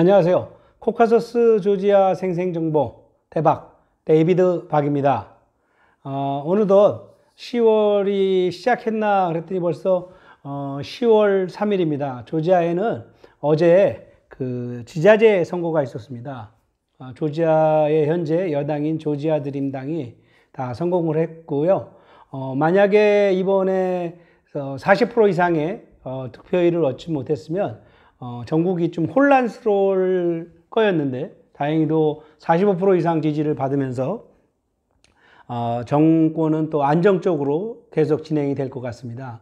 안녕하세요. 코카서스 조지아 생생정보 대박 데이비드 박입니다. 어, 어느덧 10월이 시작했나 그랬더니 벌써 어, 10월 3일입니다. 조지아에는 어제 그 지자재 선거가 있었습니다. 어, 조지아의 현재 여당인 조지아 드림당이 다 성공을 했고요. 어, 만약에 이번에 40% 어, 이상의 어, 득표율을 얻지 못했으면 어, 전국이 좀 혼란스러울 거였는데 다행히도 45% 이상 지지를 받으면서 어, 정권은 또 안정적으로 계속 진행이 될 것 같습니다.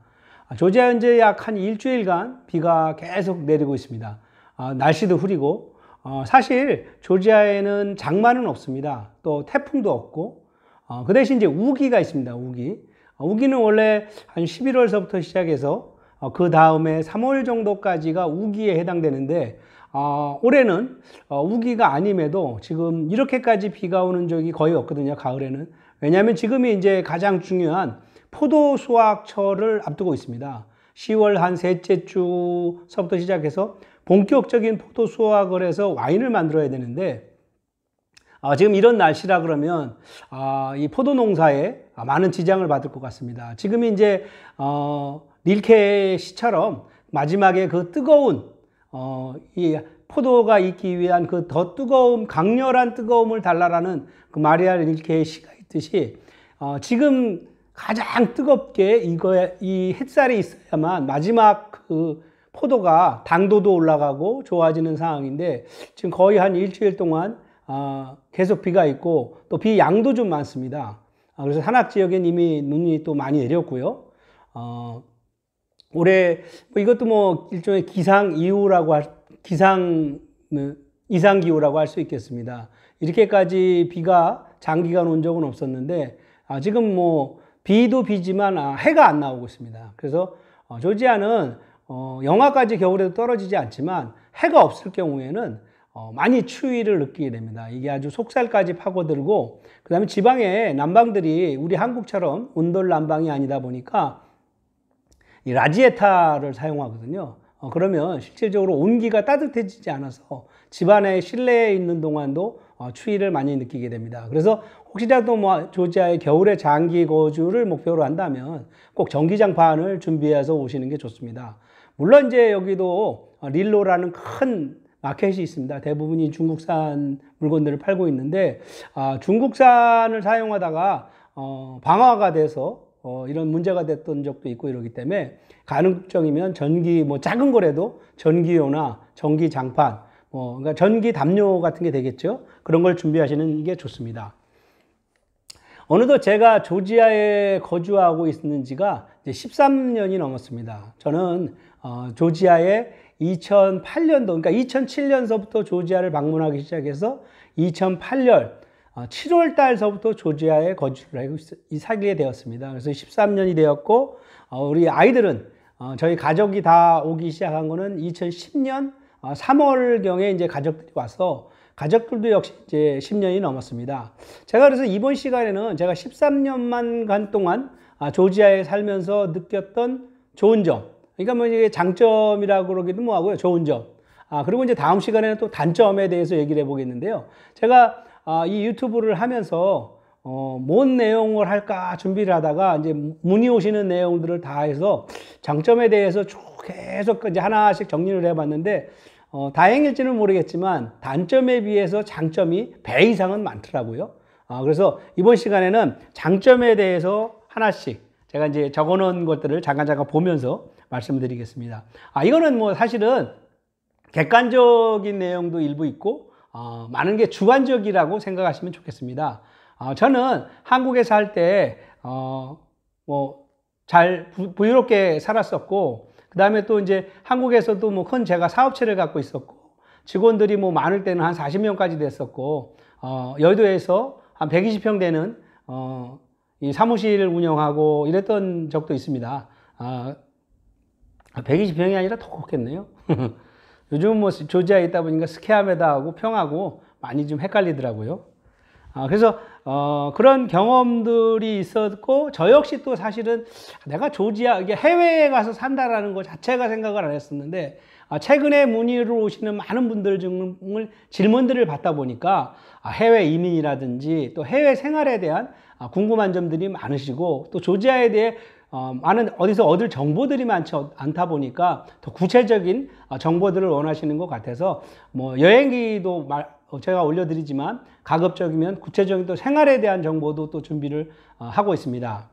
아, 조지아 현재 약 한 일주일간 비가 계속 내리고 있습니다. 어, 날씨도 흐리고 어, 사실 조지아에는 장마는 없습니다. 또 태풍도 없고 어, 그 대신 이제 우기가 있습니다. 우기 어, 우기는 원래 한 11월서부터 시작해서 어, 그 다음에 3월 정도까지가 우기에 해당되는데 어, 올해는 어, 우기가 아님에도 지금 이렇게까지 비가 오는 적이 거의 없거든요. 가을에는 왜냐하면 지금이 이제 가장 중요한 포도 수확철을 앞두고 있습니다. 10월 한 셋째 주서부터 시작해서 본격적인 포도 수확을 해서 와인을 만들어야 되는데 아, 지금 이런 날씨라 그러면 아, 이 포도 농사에 많은 지장을 받을 것 같습니다. 지금이 이제 어, 밀케의 시처럼 마지막에 그 뜨거운 어, 이 포도가 있기 위한 그 더 뜨거움, 강렬한 뜨거움을 달라라는 그 마리아 릴케의 시가 있듯이 어, 지금 가장 뜨겁게 이거에 이 햇살이 있어야만 마지막 그 포도가 당도도 올라가고 좋아지는 상황인데 지금 거의 한 일주일 동안 어, 계속 비가 있고 또 비 양도 좀 많습니다. 어, 그래서 산악 지역엔 이미 눈이 또 많이 내렸고요. 어, 올해 뭐 이것도 뭐 일종의 기상 이후라고 할, 기상 뭐 이상 기후라고 할 수 있겠습니다. 이렇게까지 비가 장기간 온 적은 없었는데 아, 지금 뭐 비도 비지만 아, 해가 안 나오고 있습니다. 그래서 어, 조지아는 어, 영하까지 겨울에도 떨어지지 않지만 해가 없을 경우에는 어, 많이 추위를 느끼게 됩니다. 이게 아주 속살까지 파고들고 그다음에 지방의 난방들이 우리 한국처럼 온돌 난방이 아니다 보니까 이 라지에타를 사용하거든요. 어, 그러면 실질적으로 온기가 따뜻해지지 않아서 집안에 실내에 있는 동안도 어, 추위를 많이 느끼게 됩니다. 그래서 혹시라도 뭐 조지아의 겨울에 장기 거주를 목표로 한다면 꼭 전기장판을 준비해서 오시는 게 좋습니다. 물론 이제 여기도 어, 릴로라는 큰 마켓이 있습니다. 대부분이 중국산 물건들을 팔고 있는데 아, 중국산을 사용하다가 어, 방화가 돼서 어, 이런 문제가 됐던 적도 있고 이러기 때문에 가능적이면 전기 뭐 작은 거라도 전기요나 전기 장판 뭐 그러니까 전기 담요 같은 게 되겠죠. 그런 걸 준비하시는 게 좋습니다. 어느덧 제가 조지아에 거주하고 있는 지가 13년이 넘었습니다. 저는 어, 조지아에 2008년도, 그러니까 2007년서부터 조지아를 방문하기 시작해서 2008년, 7월 아, 달서부터 조지아에 거주를 하고 살게 되었습니다. 그래서 13년이 되었고 어, 우리 아이들은 어, 저희 가족이 다 오기 시작한 거는 2010년 3월 어, 경에 이제 가족들이 와서 가족들도 역시 이제 10년이 넘었습니다. 제가 그래서 이번 시간에는 제가 13년만 간 동안 아, 조지아에 살면서 느꼈던 좋은 점, 그러니까 뭐 이게 장점이라고 그러기도 뭐하고요, 좋은 점. 아 그리고 이제 다음 시간에는 또 단점에 대해서 얘기를 해보겠는데요. 제가 아, 이 유튜브를 하면서 어, 뭔 내용을 할까 준비를 하다가 이제 문의 오시는 내용들을 다 해서 장점에 대해서 쭉 계속 이제 하나씩 정리를 해봤는데 어, 다행일지는 모르겠지만 단점에 비해서 장점이 배 이상은 많더라고요. 아, 그래서 이번 시간에는 장점에 대해서 하나씩 제가 이제 적어놓은 것들을 잠깐 잠깐 보면서 말씀드리겠습니다. 아, 이거는 뭐 사실은 객관적인 내용도 일부 있고 어, 많은 게 주관적이라고 생각하시면 좋겠습니다. 어, 저는 한국에서 때, 어, 뭐, 잘 부유롭게 살았었고, 그 다음에 또 이제 한국에서도 뭐 큰 제가 사업체를 갖고 있었고, 직원들이 뭐 많을 때는 한 40명까지 됐었고, 어, 여의도에서 한 120평 되는, 어, 이 사무실을 운영하고 이랬던 적도 있습니다. 아, 120평이 아니라 더 컸겠네요. 요즘 뭐 조지아에 있다 보니까 스케아메다하고 평하고 많이 좀 헷갈리더라고요. 아, 그래서 어, 그런 경험들이 있었고 저 역시 또 사실은 내가 조지아 이게 해외에 가서 산다라는 것 자체가 생각을 안 했었는데 아, 최근에 문의로 오시는 많은 분들 중을 질문들을 받다 보니까 아, 해외 이민이라든지 또 해외 생활에 대한 아, 궁금한 점들이 많으시고 또 조지아에 대해 어, 많은 어디서 얻을 정보들이 많지 않다 보니까 더 구체적인 어, 정보들을 원하시는 것 같아서 뭐 여행기도 말, 어, 제가 올려드리지만 가급적이면 구체적인 또 생활에 대한 정보도 또 준비를 어, 하고 있습니다.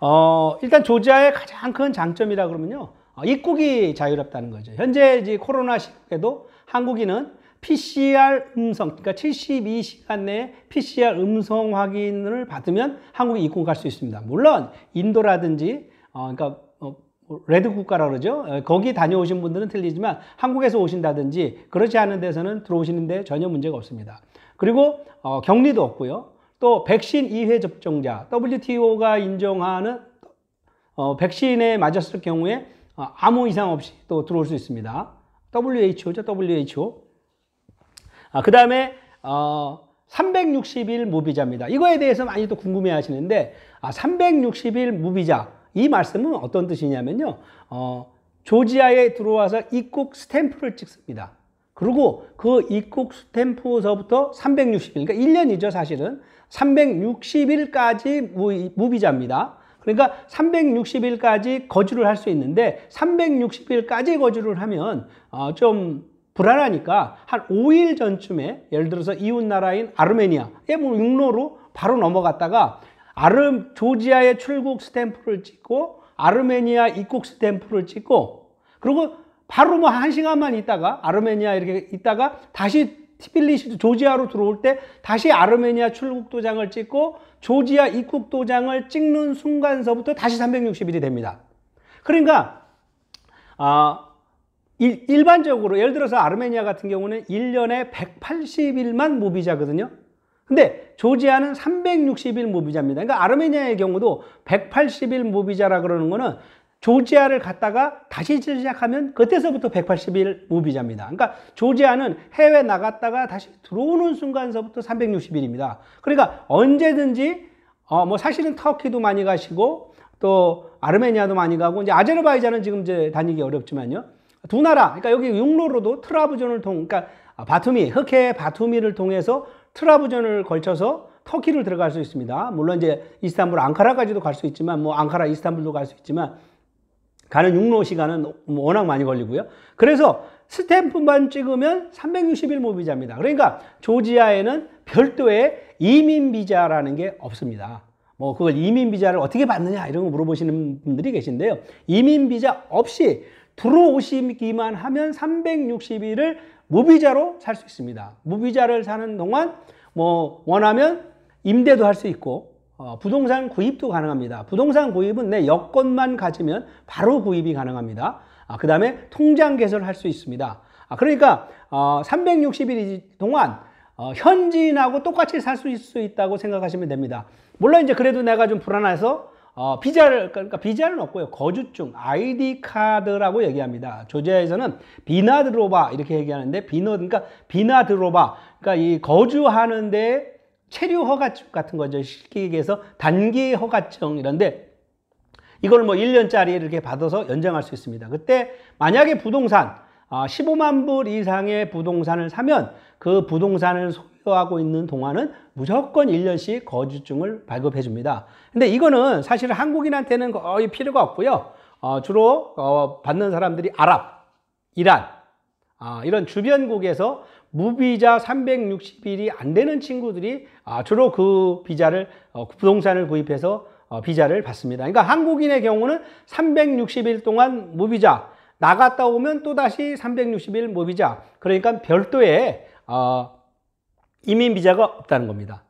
어, 일단 조지아의 가장 큰 장점이라 그러면요. 입국이 자유롭다는 거죠. 현재 이제 코로나 시국에도 한국인은 PCR 음성, 그러니까 72시간 내에 PCR 음성 확인을 받으면 한국에 입국할 수 있습니다. 물론 인도라든지 어, 그러니까 어, 레드 국가라 그러죠. 어, 거기 다녀오신 분들은 틀리지만 한국에서 오신다든지 그렇지 않은 데서는 들어오시는데 전혀 문제가 없습니다. 그리고 어, 격리도 없고요. 또 백신 2회 접종자 WTO가 인정하는 어, 백신에 맞았을 경우에 어, 아무 이상 없이 또 들어올 수 있습니다. WHO죠, WHO. 아, 그 다음에 어, 360일 무비자입니다. 이거에 대해서 많이 또 궁금해 하시는데, 아, 360일 무비자. 이 말씀은 어떤 뜻이냐면요. 어, 조지아에 들어와서 입국 스탬프를 찍습니다. 그리고 그 입국 스탬프서부터 360일, 그러니까 1년이죠, 사실은. 360일까지 무, 비자입니다 그러니까 360일까지 거주를 할 수 있는데, 360일까지 거주를 하면, 어, 좀 불안하니까 한 5일 전쯤에 예를 들어서 이웃 나라인 아르메니아의 뭐 육로로 바로 넘어갔다가 아르 조지아의 출국 스탬프를 찍고 아르메니아 입국 스탬프를 찍고 그리고 바로 뭐 한 시간만 있다가 아르메니아 이렇게 있다가 다시 티빌리시 조지아로 들어올 때 다시 아르메니아 출국 도장을 찍고 조지아 입국 도장을 찍는 순간서부터 다시 360일이 됩니다. 그러니까 아 일, 일 반적으로 예를 들어서 아르메니아 같은 경우는 1년에 180일만 무비자거든요. 근데 조지아는 360일 무비자입니다. 그러니까 아르메니아의 경우도 180일 무비자라 그러는 거는 조지아를 갔다가 다시 시작하면 그때서부터 180일 무비자입니다. 그러니까 조지아는 해외 나갔다가 다시 들어오는 순간서부터 360일입니다. 그러니까 언제든지 어 뭐 사실은 터키도 많이 가시고 또 아르메니아도 많이 가고 이제 아제르바이잔은 지금 이제 다니기 어렵지만요. 두 나라, 그러니까 여기 육로로도 트라브존을 통, 그러니까 바투미, 흑해 바투미를 통해서 트라브존을 걸쳐서 터키를 들어갈 수 있습니다. 물론 이제 이스탄불 앙카라까지도 갈 수 있지만 뭐 앙카라 이스탄불도 갈 수 있지만 가는 육로 시간은 뭐 워낙 많이 걸리고요. 그래서 스탬프만 찍으면 360일 모비자입니다. 그러니까 조지아에는 별도의 이민 비자라는 게 없습니다. 뭐 그걸 이민 비자를 어떻게 받느냐 이런 거 물어보시는 분들이 계신데요. 이민 비자 없이 들어오시기만 하면 360일을 무비자로 살 수 있습니다. 무비자를 사는 동안 뭐 원하면 임대도 할 수 있고 어, 부동산 구입도 가능합니다. 부동산 구입은 내 여건만 가지면 바로 구입이 가능합니다. 아, 그 다음에 통장 개설할 수 있습니다. 아, 그러니까 어, 360일 동안 어, 현지인하고 똑같이 살 수 있다고 생각하시면 됩니다. 물론 이제 그래도 내가 좀 불안해서 어, 비자를 그러니까 비자는 없고요. 거주증 아이디 카드라고 얘기합니다. 조지아에서는 비나드로바 이렇게 얘기하는데 비너 그러니까 비나드로바 그러니까 이 거주하는데 체류 허가증 같은 거죠. 쉽게 얘기해서 단기 허가증 이런데 이걸 뭐 1년짜리 이렇게 받아서 연장할 수 있습니다. 그때 만약에 부동산 15만 어, 불 이상의 부동산을 사면 그 부동산을 소유하고 있는 동안은 무조건 1년씩 거주증을 발급해 줍니다. 근데 이거는 사실 한국인한테는 거의 필요가 없고요. 어, 주로 어, 받는 사람들이 아랍, 이란 아, 이런 주변국에서 무비자 360일이 안 되는 친구들이 아, 주로 그 비자를 어, 부동산을 구입해서 어, 비자를 받습니다. 그러니까 한국인의 경우는 360일 동안 무비자 나갔다 오면 또다시 360일 무비자 그러니까 별도의 어, 이민 비자가 없다는 겁니다.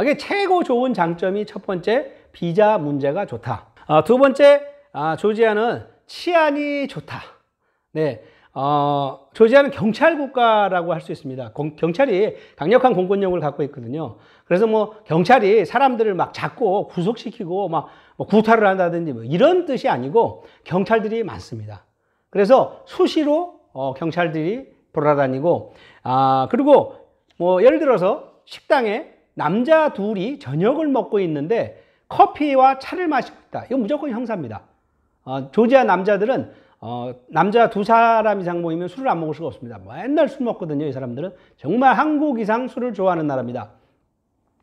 이게 최고 좋은 장점이 첫 번째 비자 문제가 좋다. 아, 두 번째 아, 조지아는 치안이 좋다. 네, 어, 조지아는 경찰 국가라고 할 수 있습니다. 공, 경찰이 강력한 공권력을 갖고 있거든요. 그래서 뭐 경찰이 사람들을 막 잡고 구속시키고 막 뭐 구타를 한다든지 뭐 이런 뜻이 아니고 경찰들이 많습니다. 그래서 수시로 어, 경찰들이 돌아다니고 아 그리고 뭐 예를 들어서 식당에 남자 둘이 저녁을 먹고 있는데 커피와 차를 마시고 있다. 이건 무조건 형사입니다. 어, 조지아 남자들은 어, 남자 두 사람 이상 모이면 술을 안 먹을 수가 없습니다. 맨날 술 먹거든요. 이 사람들은 정말 한국 이상 술을 좋아하는 나라입니다.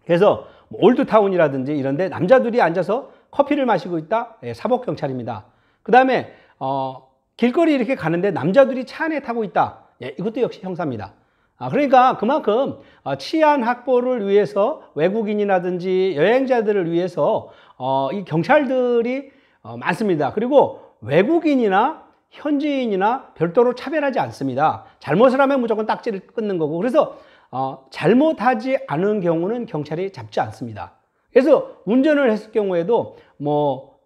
그래서 뭐 올드타운이라든지 이런데 남자들이 앉아서 커피를 마시고 있다. 예, 사법 경찰입니다. 그 다음에 어, 길거리 이렇게 가는데 남자들이 차 안에 타고 있다. 예, 이것도 역시 형사입니다. 아, 그러니까 그만큼 아, 치안 확보를 위해서 외국인이라든지 여행자들을 위해서 어, 이 경찰들이 어, 많습니다. 그리고 외국인이나 현지인이나 별도로 차별하지 않습니다. 잘못을 하면 무조건 딱지를 끊는 거고 그래서 어, 잘못하지 않은 경우는 경찰이 잡지 않습니다. 그래서 운전을 했을 경우에도 뭐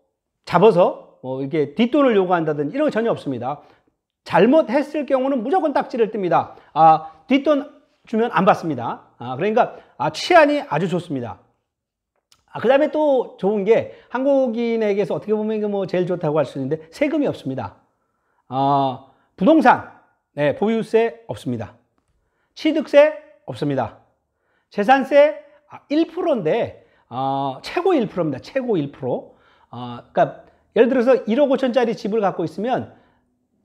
잡아서 뭐 이렇게 뒷돈을 요구한다든지 이런 거 전혀 없습니다. 잘못했을 경우는 무조건 딱지를 뜹니다. 아, 뒷돈 주면 안 받습니다. 아, 그러니까 아, 치안이 아주 좋습니다. 아, 그 다음에 또 좋은 게 한국인에게서 어떻게 보면 이게 뭐 제일 좋다고 할 수 있는데 세금이 없습니다. 아, 부동산, 네, 보유세 없습니다. 취득세 없습니다. 재산세 1%인데 아, 어, 아, 최고 1%입니다. 최고 1%. 어, 아, 그러니까 예를 들어서 1억 5천짜리 집을 갖고 있으면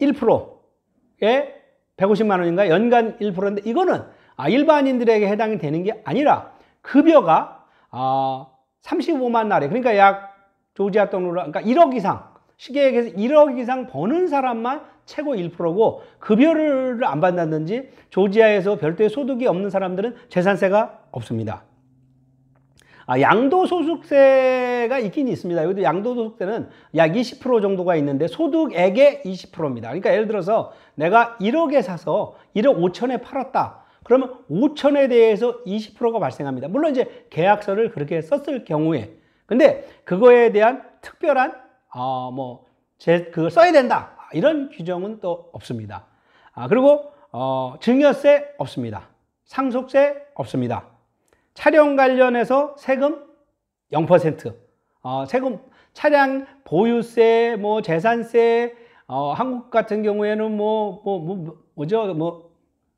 1%에 150만 원인가 연간 1%인데 이거는 아, 일반인들에게 해당이 되는 게 아니라 급여가 어, 아, 35만 날에 그러니까 약 조지아 돈으로 그러니까 1억 이상 시계에서 1억 이상 버는 사람만 최고 1%고 급여를 안 받는다든지 조지아에서 별도의 소득이 없는 사람들은 재산세가 없습니다. 아, 양도소득세가 있긴 있습니다. 여기도 양도소득세는 약 20% 정도가 있는데 소득액의 20%입니다. 그러니까 예를 들어서 내가 1억에 사서 1억 5천에 팔았다. 그러면 5천에 대해서 20%가 발생합니다. 물론 이제 계약서를 그렇게 썼을 경우에. 근데 그거에 대한 특별한, 어, 뭐, 제, 그걸 써야 된다. 이런 규정은 또 없습니다. 아, 그리고, 어, 증여세 없습니다. 상속세 없습니다. 차량 관련해서 세금 0%. 어, 세금 차량 보유세, 뭐 재산세, 어, 한국 같은 경우에는 뭐, 뭐, 뭐, 뭐 뭐죠? 뭐,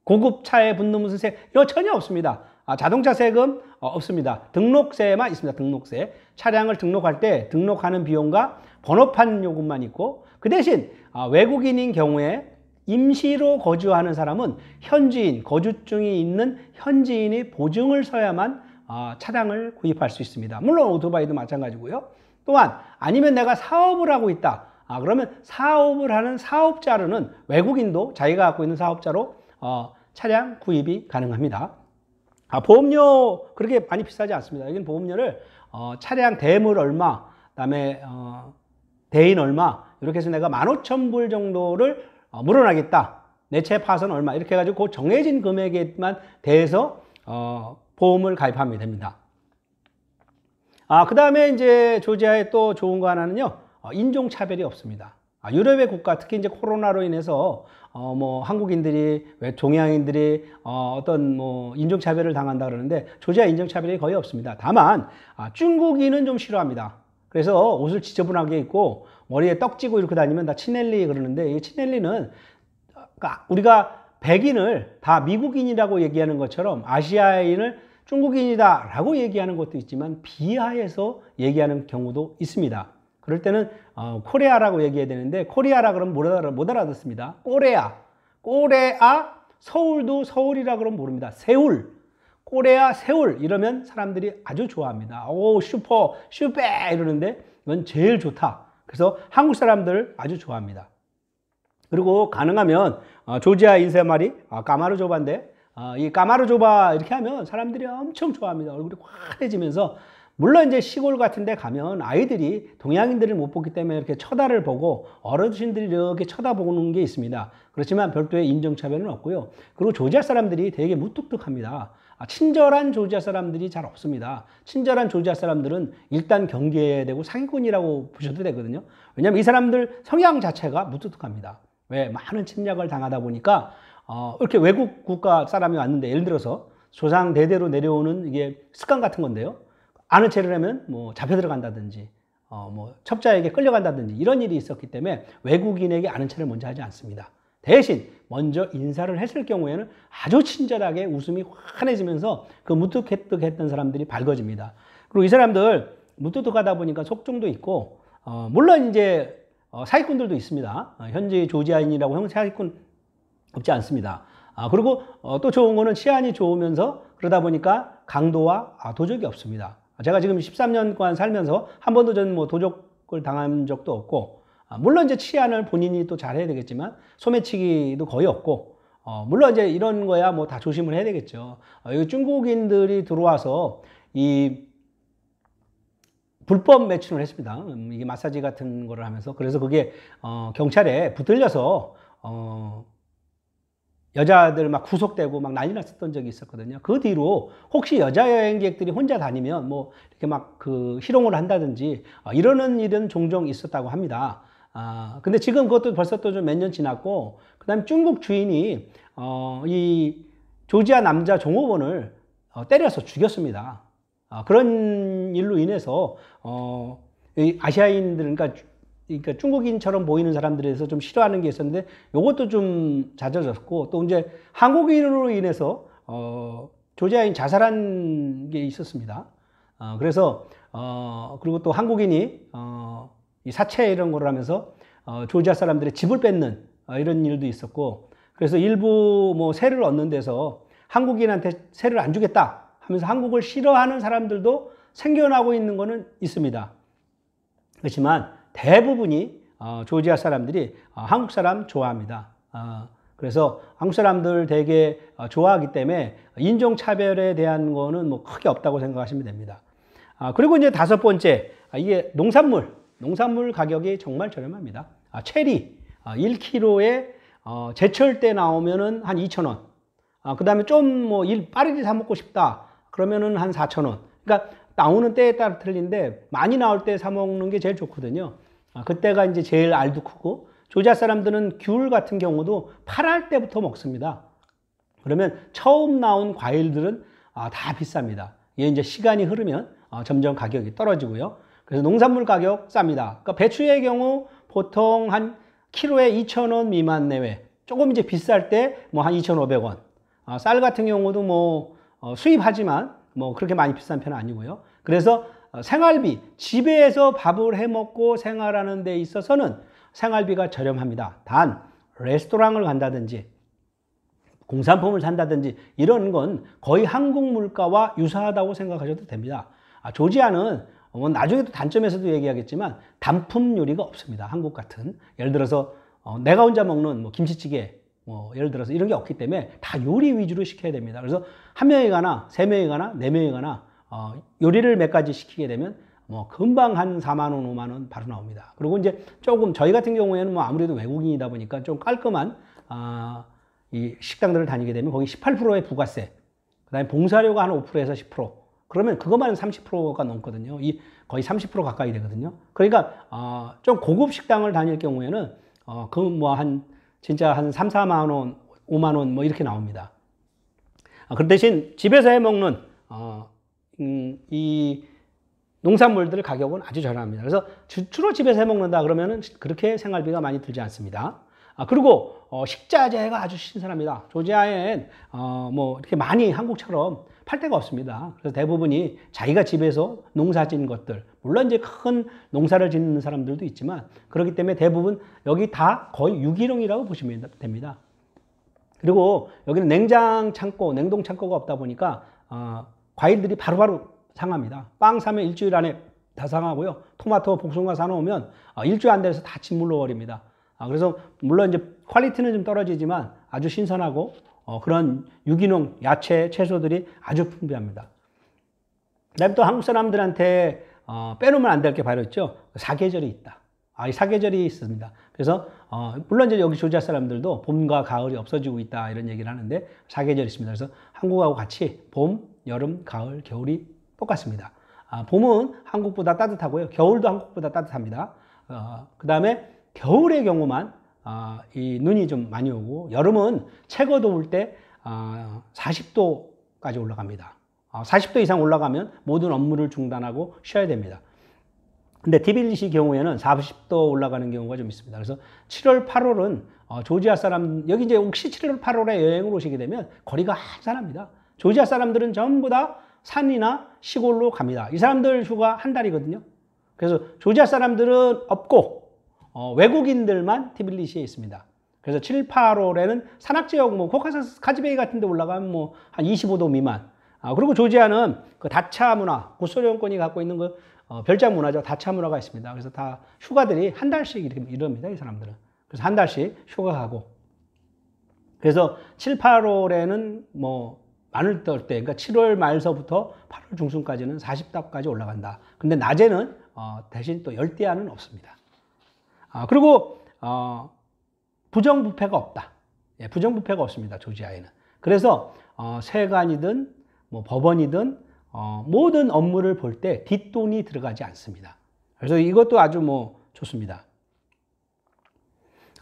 고급차에 붙는 무슨 세, 이거 전혀 없습니다. 아, 자동차 세금 어, 없습니다. 등록세만 있습니다. 등록세. 차량을 등록할 때 등록하는 비용과 번호판 요금만 있고, 그 대신 아, 외국인인 경우에 임시로 거주하는 사람은 현지인, 거주증이 있는 현지인이 보증을 서야만 아, 차량을 구입할 수 있습니다. 물론 오토바이도 마찬가지고요. 또한 아니면 내가 사업을 하고 있다. 아, 그러면 사업을 하는 사업자로는 외국인도 자기가 갖고 있는 사업자로 어, 차량 구입이 가능합니다. 아, 보험료 그렇게 많이 비싸지 않습니다. 여기는 보험료를 어, 차량 대물 얼마, 그다음에 어, 대인 얼마 이렇게 해서 내가 만 오천 불 정도를 어, 물어나겠다. 내채 파손 얼마. 이렇게 해가지고 그 정해진 금액에만 대해서 어, 보험을 가입하면 됩니다. 아, 그 다음에 이제 조지아의 또 좋은 거 하나는요. 어, 인종차별이 없습니다. 아, 유럽의 국가 특히 이제 코로나로 인해서 어, 뭐 한국인들이 왜종양인들이 어, 어떤 뭐 인종차별을 당한다 그러는데 조지아 인종차별이 거의 없습니다. 다만 아, 중국인은 좀 싫어합니다. 그래서 옷을 지저분하게 입고 머리에 떡지고 이렇게 다니면 다친넬리 그러는데 이친넬리는 그러니까 우리가 백인을 다 미국인이라고 얘기하는 것처럼 아시아인을 중국인이다 라고 얘기하는 것도 있지만 비하해서 얘기하는 경우도 있습니다. 그럴 때는 어, 코리아라고 얘기해야 되는데 코리아라 그러면 못, 알아, 못 알아듣습니다. 꼬레아, 꼬레아, 서울도 서울이라 그러면 모릅니다. 세울, 코레아 세울 이러면 사람들이 아주 좋아합니다. 오 슈퍼 슈베 이러는데 이건 제일 좋다. 그래서 한국 사람들 아주 좋아합니다. 그리고 가능하면 어, 조지아 인쇄말이 아, 까마르조반데이 아, 까마르조바 이렇게 하면 사람들이 엄청 좋아합니다. 얼굴이 환해지면서 물론 이제 시골 같은 데 가면 아이들이 동양인들을 못 보기 때문에 이렇게 쳐다를 보고 어르신들이 이렇게 쳐다보는 게 있습니다. 그렇지만 별도의 인정차별은 없고요. 그리고 조지아 사람들이 되게 무뚝뚝합니다. 아, 친절한 조지아 사람들이 잘 없습니다. 친절한 조지아 사람들은 일단 경계되고 상위권이라고 보셔도 되거든요. 왜냐하면 이 사람들 성향 자체가 무뚝뚝합니다. 왜 많은 침략을 당하다 보니까 어, 이렇게 외국 국가 사람이 왔는데 예를 들어서 조상 대대로 내려오는 이게 습관 같은 건데요. 아는 체를 하면 뭐 잡혀 들어간다든지 어, 뭐 첩자에게 끌려간다든지 이런 일이 있었기 때문에 외국인에게 아는 체를 먼저 하지 않습니다. 대신 먼저 인사를 했을 경우에는 아주 친절하게 웃음이 환해지면서 그 무뚝뚝했던 사람들이 밝아집니다. 그리고 이 사람들 무뚝뚝하다 보니까 속종도 있고 어, 물론 이제 어, 사기꾼들도 있습니다. 어, 현재 조지아인이라고 형 사기꾼 없지 않습니다. 아, 그리고 어, 또 좋은 거는 치안이 좋으면서 그러다 보니까 강도와 아, 도적이 없습니다. 제가 지금 13년간 살면서 한 번도 저는 뭐 도적을 당한 적도 없고 아, 물론 이제 치안을 본인이 또 잘해야 되겠지만 소매치기도 거의 없고 어, 물론 이제 이런 거야 뭐 다 조심을 해야 되겠죠. 어, 여기 중국인들이 들어와서 이 불법 매춘을 했습니다. 음, 이게 마사지 같은 거를 하면서 그래서 그게 어, 경찰에 붙들려서 어, 여자들 막 구속되고 막 난리 났었던 적이 있었거든요. 그 뒤로 혹시 여자 여행객들이 혼자 다니면 뭐 이렇게 막 그 희롱을 한다든지 어, 이러는 일은 종종 있었다고 합니다. 아, 근데 지금 그것도 벌써 또 좀 몇 년 지났고, 그 다음에 중국 주인이, 어, 이 조지아 남자 종업원을 어, 때려서 죽였습니다. 아, 그런 일로 인해서, 어, 이 아시아인들, 그러니까, 그러니까 중국인처럼 보이는 사람들에서 좀 싫어하는 게 있었는데, 요것도 좀 잦아졌고, 또 이제 한국인으로 인해서, 어, 조지아인 자살한 게 있었습니다. 어, 그래서, 어, 그리고 또 한국인이, 어, 이 사채 이런 거를 하면서 어, 조지아 사람들의 집을 뺏는 어, 이런 일도 있었고 그래서 일부 뭐 세를 얻는 데서 한국인한테 세를 안 주겠다 하면서 한국을 싫어하는 사람들도 생겨나고 있는 것은 있습니다. 그렇지만 대부분이 어, 조지아 사람들이 어, 한국 사람 좋아합니다. 어, 그래서 한국 사람들 되게 어, 좋아하기 때문에 인종차별에 대한 거는 뭐 크게 없다고 생각하시면 됩니다. 아, 그리고 이제 다섯 번째, 아, 이게 농산물. 농산물 가격이 정말 저렴합니다. 아, 체리 아, 1kg에 어, 제철 때 나오면은 한 2,000원. 아, 그 다음에 좀뭐 빠르게 사 먹고 싶다. 그러면은 한 4,000원. 그러니까 나오는 때에 따라 틀린데 많이 나올 때 사 먹는 게 제일 좋거든요. 아, 그때가 이제 제일 알도 크고 조자 사람들은 귤 같은 경우도 팔할 때부터 먹습니다. 그러면 처음 나온 과일들은 아, 다 비쌉니다. 이게 이제 시간이 흐르면 아, 점점 가격이 떨어지고요. 그래서 농산물 가격 쌉니다. 그러니까 배추의 경우 보통 한 키로에 2,000원 미만 내외. 조금 이제 비쌀 때 뭐 한 2,500원. 아, 쌀 같은 경우도 뭐 어, 수입하지만 뭐 그렇게 많이 비싼 편은 아니고요. 그래서 어, 생활비, 집에서 밥을 해 먹고 생활하는 데 있어서는 생활비가 저렴합니다. 단, 레스토랑을 간다든지 공산품을 산다든지 이런 건 거의 한국 물가와 유사하다고 생각하셔도 됩니다. 아, 조지아는 어, 뭐 나중에도 단점에서도 얘기하겠지만 단품 요리가 없습니다. 한국 같은. 예를 들어서 어, 내가 혼자 먹는 뭐 김치찌개, 뭐 예를 들어서 이런 게 없기 때문에 다 요리 위주로 시켜야 됩니다. 그래서 한 명이 가나, 세 명이 가나, 네 명이 가나 어, 요리를 몇 가지 시키게 되면 뭐 금방 한 4만 원, 5만 원 바로 나옵니다. 그리고 이제 조금 저희 같은 경우에는 뭐 아무래도 외국인이다 보니까 좀 깔끔한 아, 이 식당들을 다니게 되면 거기 18%의 부가세, 그다음에 봉사료가 한 5%에서 10%. 그러면 그것만 30%가 넘거든요. 이 거의 30% 가까이 되거든요. 그러니까 어, 좀 고급 식당을 다닐 경우에는 어, 그 뭐 한 진짜 한 3, 4만 원, 5만 원 뭐 이렇게 나옵니다. 아, 그 대신 집에서 해 먹는 어, 음, 이 농산물들 가격은 아주 저렴합니다. 그래서 주로 집에서 해 먹는다 그러면은 그렇게 생활비가 많이 들지 않습니다. 아, 그리고 어, 식자재가 아주 신선합니다. 조지아엔 어, 뭐 이렇게 많이 한국처럼 팔 데가 없습니다. 그래서 대부분이 자기가 집에서 농사 짓는 것들, 물론 이제 큰 농사를 짓는 사람들도 있지만 그렇기 때문에 대부분 여기 다 거의 유기농이라고 보시면 됩니다. 그리고 여기는 냉장 창고, 냉동 창고가 없다 보니까 어, 과일들이 바로바로 상합니다. 빵 사면 일주일 안에 다 상하고요. 토마토, 복숭아 사놓으면 어, 일주일 안 돼서 다침물로 버립니다. 아, 그래서 물론 이제 퀄리티는 좀 떨어지지만 아주 신선하고 어, 그런 유기농 야채 채소들이 아주 풍부합니다. 그다음또 한국 사람들한테 어, 빼놓으면 안 될 게 바로 있죠. 사계절이 있다. 아, 이 사계절이 있습니다. 그래서 어, 물론 이제 여기 조지아 사람들도 봄과 가을이 없어지고 있다 이런 얘기를 하는데 사계절이 있습니다. 그래서 한국하고 같이 봄, 여름, 가을, 겨울이 똑같습니다. 아, 봄은 한국보다 따뜻하고요. 겨울도 한국보다 따뜻합니다. 어, 그 다음에 겨울의 경우만 아, 이 눈이 좀 많이 오고 여름은 최고 더울 때 아, 40도까지 올라갑니다. 아, 40도 이상 올라가면 모든 업무를 중단하고 쉬어야 됩니다. 근데 티빌리시 경우에는 40도 올라가는 경우가 좀 있습니다. 그래서 7월, 8월은 어, 조지아 사람 여기 이제 혹시 7월, 8월에 여행을 오시게 되면 거리가 한산합니다. 조지아 사람들은 전부 다 산이나 시골로 갑니다. 이 사람들 휴가 한 달이거든요. 그래서 조지아 사람들은 없고 어, 외국인들만 티빌리시에 있습니다. 그래서 7, 8월에는 산악 지역 뭐 코카사스 카지베이 같은 데 올라가면 뭐 한 25도 미만. 아, 그리고 조지아는 그 다차 문화, 구소련권이 갖고 있는 그 어, 별장 문화죠. 다차 문화가 있습니다. 그래서 다 휴가들이 한 달씩 이릅니다. 렇게이이 사람들은. 그래서 한 달씩 휴가 가고. 그래서 7, 8월에는 뭐 많을 때, 그러니까 7월 말서부터 8월 중순까지는 40도까지 올라간다. 근데 낮에는 어, 대신 또 열대야는 없습니다. 아, 그리고 어, 부정부패가 없다. 예, 부정부패가 없습니다. 조지아에는. 그래서 어, 세관이든 뭐 법원이든 어, 모든 업무를 볼 때 뒷돈이 들어가지 않습니다. 그래서 이것도 아주 뭐 좋습니다.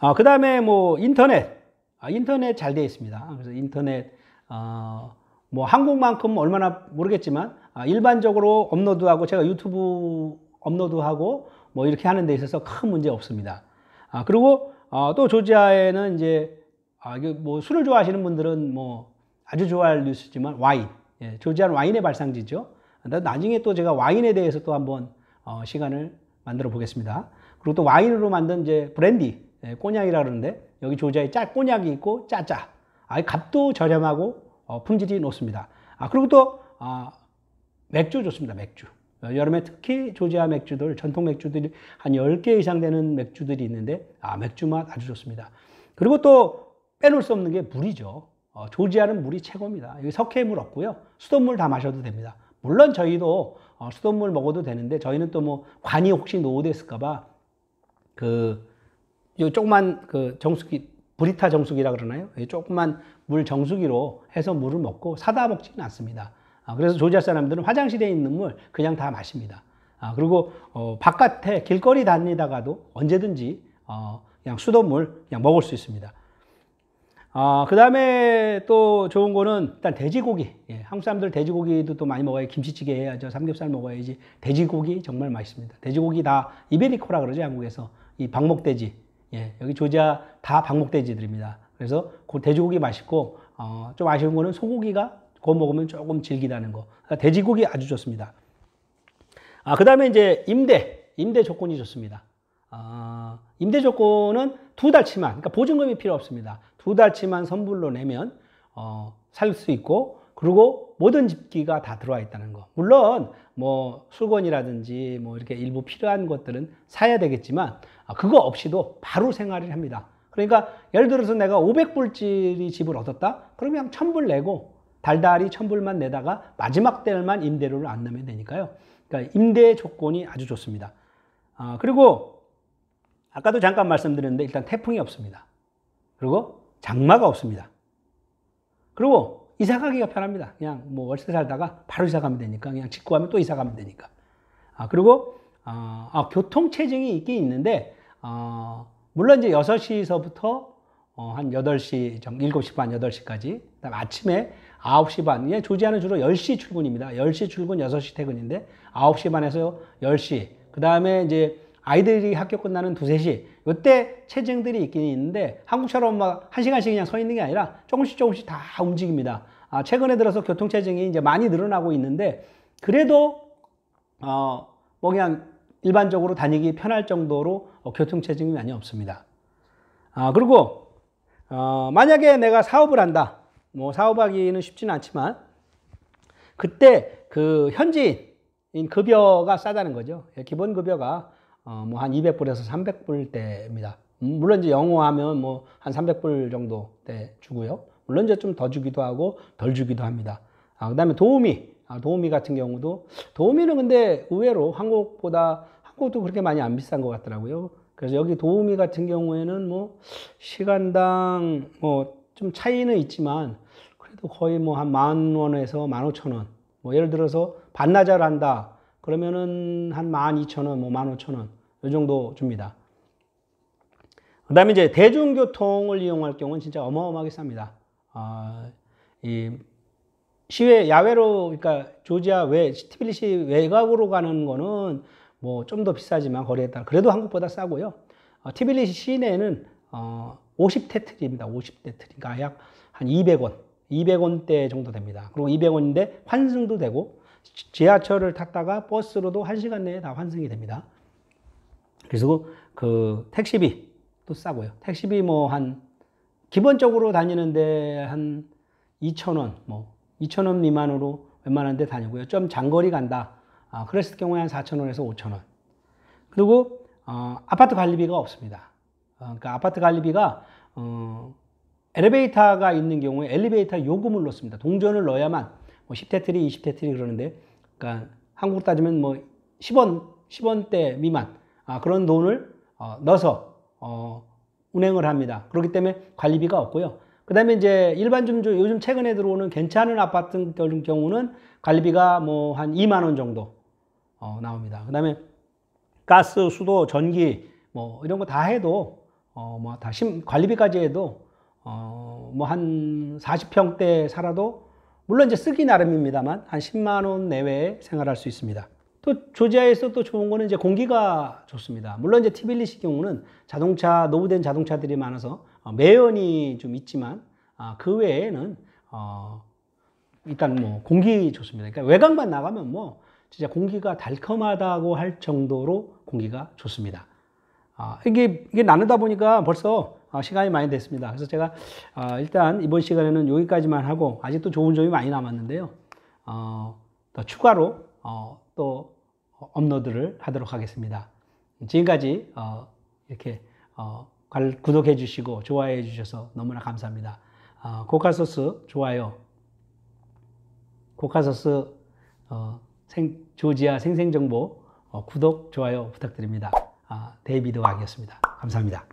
아, 그 다음에 뭐 인터넷. 아, 인터넷 잘 되어 있습니다. 그래서 인터넷, 어, 뭐 한국만큼 얼마나 모르겠지만, 아, 일반적으로 업로드하고 제가 유튜브 업로드하고 뭐 이렇게 하는 데 있어서 큰 문제 없습니다. 아, 그리고 어, 또 조지아에는 이제 아, 뭐 술을 좋아하시는 분들은 뭐 아주 좋아할 뉴스지만 와인, 예, 조지아는 와인의 발상지죠. 나중에 또 제가 와인에 대해서 또 한번 어, 시간을 만들어 보겠습니다. 그리고 또 와인으로 만든 이제 브랜디, 예, 꼬냑이라 그러는데 여기 조지아에 짜 꼬냑이 있고 짜짜. 아, 값도 저렴하고 어, 품질이 높습니다. 아, 그리고 또 아, 맥주 좋습니다. 맥주. 어, 여름에 특히 조지아 맥주들, 전통 맥주들이 한 10개 이상 되는 맥주들이 있는데, 아, 맥주 맛 아주 좋습니다. 그리고 또 빼놓을 수 없는 게 물이죠. 어, 조지아는 물이 최고입니다. 여기 석회물 없고요. 수돗물 다 마셔도 됩니다. 물론 저희도 어, 수돗물 먹어도 되는데, 저희는 또 뭐 관이 혹시 노후됐을까봐 그, 요 조그만 그 정수기, 브리타 정수기라 그러나요? 조그만 물 정수기로 해서 물을 먹고 사다 먹지는 않습니다. 아, 그래서 조지아 사람들은 화장실에 있는 물 그냥 다 마십니다. 아, 그리고 어, 바깥에 길거리 다니다가도 언제든지 어, 그냥 수돗물 그냥 먹을 수 있습니다. 아, 그 다음에 또 좋은 거는 일단 돼지고기. 예, 한국 사람들 돼지고기도 또 많이 먹어야 김치찌개 해야죠. 삼겹살 먹어야지. 돼지고기 정말 맛있습니다. 돼지고기 다 이베리코라 그러죠. 한국에서. 이 방목돼지. 예, 여기 조지아 다 방목돼지들입니다. 그래서 그 돼지고기 맛있고, 어, 좀 아쉬운 거는 소고기가 그거 먹으면 조금 질기다는 거. 그러니까 돼지고기 아주 좋습니다. 아, 그 다음에 이제 임대, 임대 조건이 좋습니다. 아, 임대 조건은 두 달치만, 그러니까 보증금이 필요 없습니다. 두 달치만 선불로 내면, 어, 살 수 있고, 그리고 모든 집기가 다 들어와 있다는 거. 물론, 뭐, 수건이라든지, 뭐, 이렇게 일부 필요한 것들은 사야 되겠지만, 아, 그거 없이도 바로 생활을 합니다. 그러니까, 예를 들어서 내가 500불짜리 집을 얻었다? 그러면 1000불 내고, 달달이 천불만 내다가 마지막 때만 임대료를 안 내면 되니까요. 그러니까 임대 조건이 아주 좋습니다. 아, 그리고 아까도 잠깐 말씀드렸는데 일단 태풍이 없습니다. 그리고 장마가 없습니다. 그리고 이사 가기가 편합니다. 그냥 뭐 월세 살다가 바로 이사 가면 되니까 그냥 직구 하면또 이사 가면 되니까. 아, 그리고 어, 아, 교통 체증이 있긴 있는데 어, 물론 이제 6시서부터 어, 한 8시, 7시 반, 8시까지, 아침에 9시 반. 예, 조지아는 주로 10시 출근입니다. 10시 출근, 6시 퇴근인데 9시 반에서 10시. 그 다음에 이제 아이들이 학교 끝나는 두세 시 이때 체증들이 있긴 있는데 한국처럼 막 한시간씩 그냥 서 있는 게 아니라 조금씩 조금씩 다 움직입니다. 아, 최근에 들어서 교통체증이 이제 많이 늘어나고 있는데 그래도 어, 뭐 그냥 일반적으로 다니기 편할 정도로 어, 교통체증이 많이 없습니다. 아, 그리고 어, 만약에 내가 사업을 한다. 뭐 사업하기는 쉽지는 않지만 그때 그 현지인 급여가 싸다는 거죠. 예, 기본 급여가 어뭐한 200불에서 300불 대입니다. 음, 물론 이제 영어하면 뭐 한 300불 정도 대 주고요. 물론 이제 좀 더 주기도 하고 덜 주기도 합니다. 아, 그다음에 도우미, 아, 도우미 같은 경우도 도우미는 근데 의외로 한국보다 한국도 그렇게 많이 안 비싼 것 같더라고요. 그래서 여기 도우미 같은 경우에는 뭐 시간당 뭐좀 차이는 있지만 그래도 거의 뭐 한 만 원에서 만 오천 원. 뭐 예를 들어서 반나절 한다. 그러면은 한 만 이천 원, 뭐만 오천 원. 이 정도 줍니다. 그 다음에 이제 대중교통을 이용할 경우는 진짜 어마어마하게 쌉니다. 아, 이 시외, 야외로, 그러니까 조지아 외, 티빌리시 외곽으로 가는 거는 뭐 좀 더 비싸지만 거리에 따라 그래도 한국보다 싸고요. 어, 티빌리시 시내에는 어, 50테트리입니다. 50테트리. 그니까약한 200원, 200원대 정도 됩니다. 그리고 200원인데 환승도 되고 지하철을 탔다가 버스로도 1시간 내에 다 환승이 됩니다. 그래서 그 택시비 도 싸고요. 택시비 뭐 한 기본적으로 다니는데 한 2,000원, 뭐 2,000원 미만으로 웬만한 데 다니고요. 좀 장거리 간다. 아, 그랬을 경우에 한 4,000원에서 5,000원. 그리고 어, 아파트 관리비가 없습니다. 어, 그러니까 아파트 관리비가 어, 엘리베이터가 있는 경우에 엘리베이터 요금을 넣습니다. 동전을 넣어야만 뭐 10테트리, 20테트리 그러는데 그러니까 한국 따지면 뭐 10원, 10원대 미만 아, 그런 돈을 어, 넣어서 어, 운행을 합니다. 그렇기 때문에 관리비가 없고요. 그 다음에 이제 일반 주주 요즘 최근에 들어오는 괜찮은 아파트 경우는 관리비가 뭐 한 2만원 정도 어, 나옵니다. 그 다음에 가스, 수도, 전기 뭐 이런 거 다 해도 어, 뭐, 다 심, 관리비까지 해도, 어, 뭐, 한 40평대 살아도, 물론 이제 쓰기 나름입니다만, 한 10만원 내외에 생활할 수 있습니다. 또 조지아에서 또 좋은 거는 이제 공기가 좋습니다. 물론 이제 티빌리시 경우는 자동차, 노후된 자동차들이 많아서 어, 매연이 좀 있지만, 아, 그 외에는, 어, 일단 뭐 공기 좋습니다. 그러니까 외곽만 나가면 뭐 진짜 공기가 달콤하다고 할 정도로 공기가 좋습니다. 아, 이게, 이게 나누다 보니까 벌써 아, 시간이 많이 됐습니다. 그래서 제가 아, 일단 이번 시간에는 여기까지만 하고 아직도 좋은 점이 많이 남았는데요. 어, 더 추가로 어, 또 업로드를 하도록 하겠습니다. 지금까지 어, 이렇게 구독해 주시고 좋아해 주셔서 너무나 감사합니다. 고카소스 좋아요. 고카소스 생, 조지아 생생정보 구독, 좋아요 부탁드립니다. 아, 데이비드 왕이었습니다. 감사합니다.